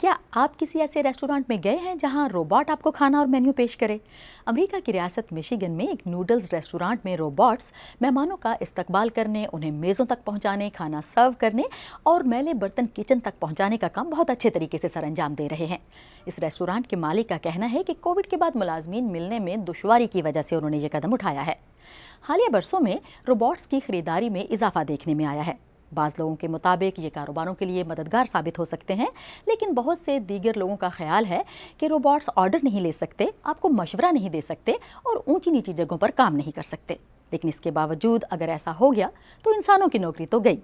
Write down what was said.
क्या आप किसी ऐसे रेस्टोरेंट में गए हैं जहां रोबोट आपको खाना और मेन्यू पेश करे अमेरिका की रियासत मिशिगन में एक नूडल्स रेस्टोरेंट में रोबोट्स मेहमानों का इस्तकबाल करने उन्हें मेज़ों तक पहुंचाने खाना सर्व करने और मैले बर्तन किचन तक पहुंचाने का काम बहुत अच्छे तरीके से सर अंजाम दे रहे हैं इस रेस्टोरेंट के मालिक का कहना है कि कोविड के बाद मुलाजमीन मिलने में दुशारी की वजह से उन्होंने ये कदम उठाया है हालिया बरसों में रोबोट्स की खरीदारी में इजाफा देखने में आया है बाज़ लोगों के मुताबिक ये कारोबारों के लिए मददगार साबित हो सकते हैं लेकिन बहुत से दीगर लोगों का ख्याल है कि रोबोट्स ऑर्डर नहीं ले सकते आपको मशवरा नहीं दे सकते और ऊंची नीची जगहों पर काम नहीं कर सकते लेकिन इसके बावजूद अगर ऐसा हो गया तो इंसानों की नौकरी तो गई